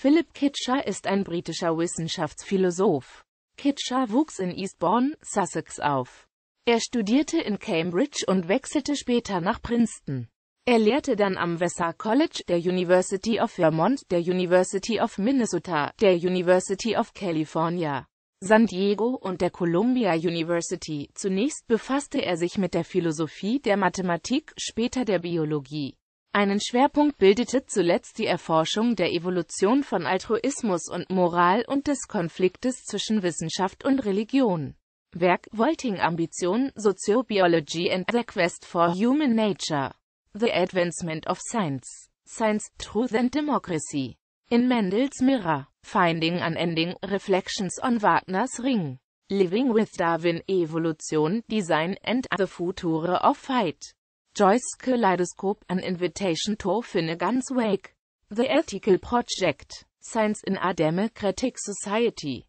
Philip Kitscher ist ein britischer Wissenschaftsphilosoph. Kitscher wuchs in Eastbourne, Sussex auf. Er studierte in Cambridge und wechselte später nach Princeton. Er lehrte dann am Vassar College, der University of Vermont, der University of Minnesota, der University of California, San Diego und der Columbia University. Zunächst befasste er sich mit der Philosophie, der Mathematik, später der Biologie. Einen Schwerpunkt bildete zuletzt die Erforschung der Evolution von Altruismus und Moral und des Konfliktes zwischen Wissenschaft und Religion. Werk Volting Ambition Sociobiology and the Quest for Human Nature The Advancement of Science Science, Truth and Democracy in Mendels Mirror Finding and Ending Reflections on Wagner's Ring Living with Darwin Evolution, Design and the Future of Fight Joyce Kaleidoscope, An Invitation to Finnegan's Wake, The Ethical Project, Science in a Democratic Society.